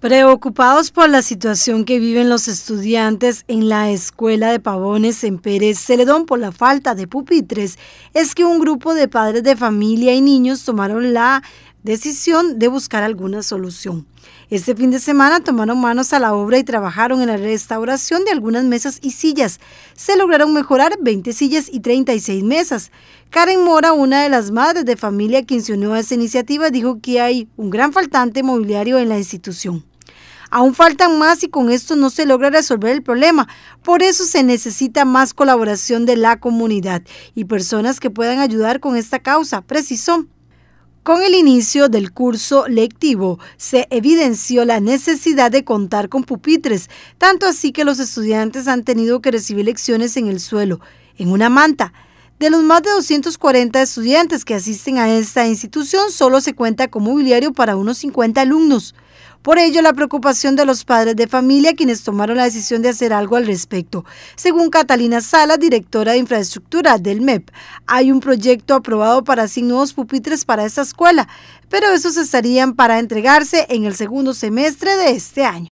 Preocupados por la situación que viven los estudiantes en la escuela de Pavones en Pérez Celedón por la falta de pupitres, es que un grupo de padres de familia y niños tomaron la decisión de buscar alguna solución. Este fin de semana tomaron manos a la obra y trabajaron en la restauración de algunas mesas y sillas. Se lograron mejorar 20 sillas y 36 mesas. Karen Mora, una de las madres de familia que se unió a esta iniciativa, dijo que hay un gran faltante mobiliario en la institución. Aún faltan más y con esto no se logra resolver el problema. Por eso se necesita más colaboración de la comunidad y personas que puedan ayudar con esta causa, precisó. Con el inicio del curso lectivo se evidenció la necesidad de contar con pupitres, tanto así que los estudiantes han tenido que recibir lecciones en el suelo, en una manta, de los más de 240 estudiantes que asisten a esta institución, solo se cuenta con mobiliario para unos 50 alumnos. Por ello, la preocupación de los padres de familia quienes tomaron la decisión de hacer algo al respecto. Según Catalina Sala, directora de infraestructura del MEP, hay un proyecto aprobado para así nuevos pupitres para esta escuela, pero esos estarían para entregarse en el segundo semestre de este año.